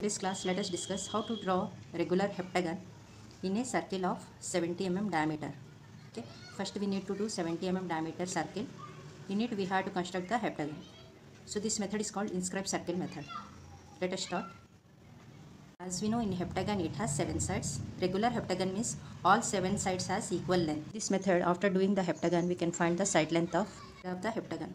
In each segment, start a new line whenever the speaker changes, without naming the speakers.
In this class let us discuss how to draw regular heptagon in a circle of 70 mm diameter okay first we need to do 70 mm diameter circle in it we have to construct the heptagon so this method is called inscribe circle method let us start as we know in heptagon it has 7 sides. Regular heptagon means all 7 sides has equal length. This method after doing the heptagon we can find the side length of the heptagon.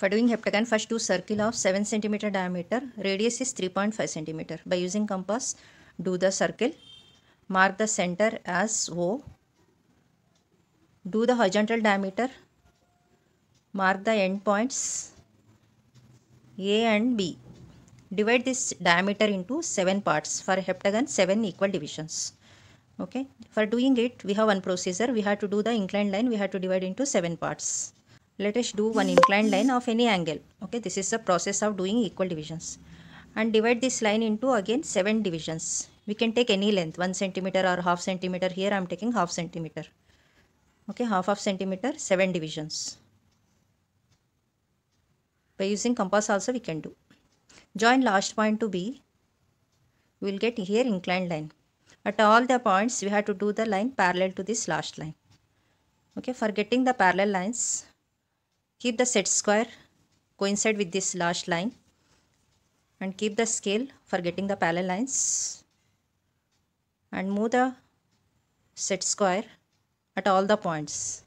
For doing heptagon, first do circle of 7 centimeter diameter, radius is 3.5 centimeter. By using compass, do the circle, mark the center as O, do the horizontal diameter, mark the end points A and B. Divide this diameter into 7 parts, for heptagon 7 equal divisions okay for doing it we have one procedure we have to do the inclined line we have to divide into seven parts let us do one inclined line of any angle okay this is the process of doing equal divisions and divide this line into again seven divisions we can take any length one centimeter or half centimeter here i'm taking half centimeter okay half of centimeter seven divisions by using compass also we can do join last point to b we will get here inclined line at all the points we have to do the line parallel to this last line okay for getting the parallel lines Keep the set square coincide with this last line and keep the scale for getting the parallel lines and move the set square at all the points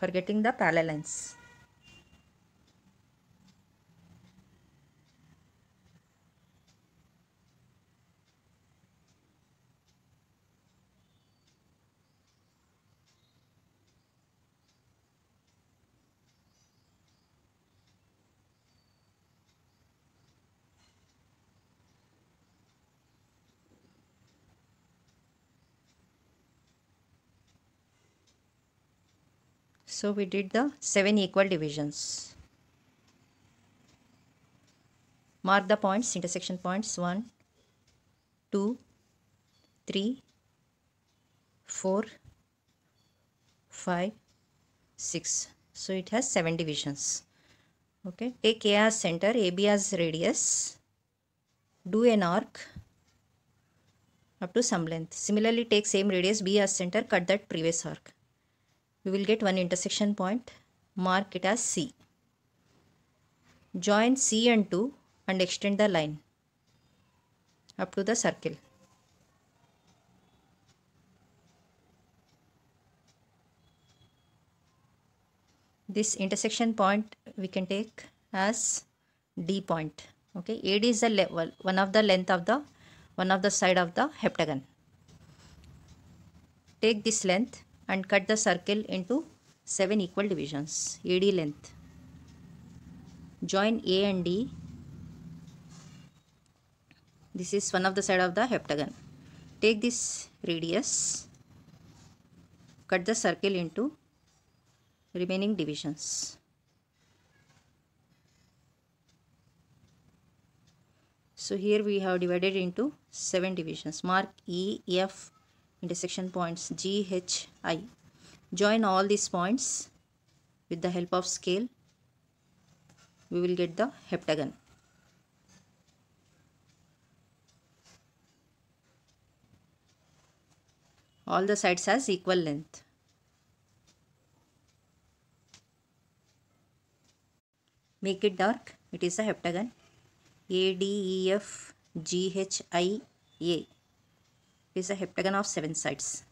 for getting the parallel lines. So we did the 7 equal divisions. Mark the points, intersection points 1, 2, 3, 4, 5, 6. So it has 7 divisions. Okay, take A as center, AB as radius. Do an arc up to some length. Similarly, take same radius B as center, cut that previous arc we will get one intersection point mark it as C join C and 2 and extend the line up to the circle this intersection point we can take as D point okay AD is the level one of the length of the one of the side of the heptagon take this length and cut the circle into 7 equal divisions AD length. Join A and D. This is one of the side of the heptagon. Take this radius, cut the circle into remaining divisions. So here we have divided into 7 divisions. Mark E, F, intersection points GHI. Join all these points with the help of scale. We will get the heptagon. All the sides has equal length. Make it dark. It is a heptagon. A, D, E, F, G, H, I, A is a heptagon of seven sides